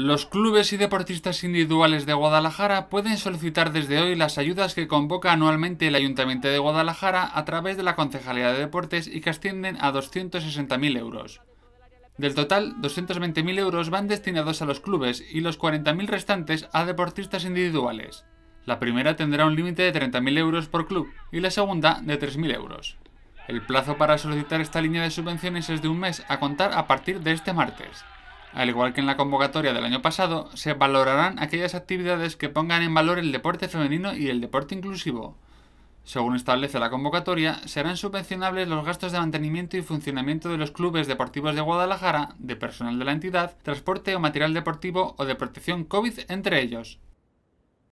Los clubes y deportistas individuales de Guadalajara pueden solicitar desde hoy las ayudas que convoca anualmente el Ayuntamiento de Guadalajara a través de la Concejalía de Deportes y que ascienden a 260.000 euros. Del total, 220.000 euros van destinados a los clubes y los 40.000 restantes a deportistas individuales. La primera tendrá un límite de 30.000 euros por club y la segunda de 3.000 euros. El plazo para solicitar esta línea de subvenciones es de un mes a contar a partir de este martes. Al igual que en la convocatoria del año pasado, se valorarán aquellas actividades que pongan en valor el deporte femenino y el deporte inclusivo. Según establece la convocatoria, serán subvencionables los gastos de mantenimiento y funcionamiento de los clubes deportivos de Guadalajara, de personal de la entidad, transporte o material deportivo o de protección COVID entre ellos.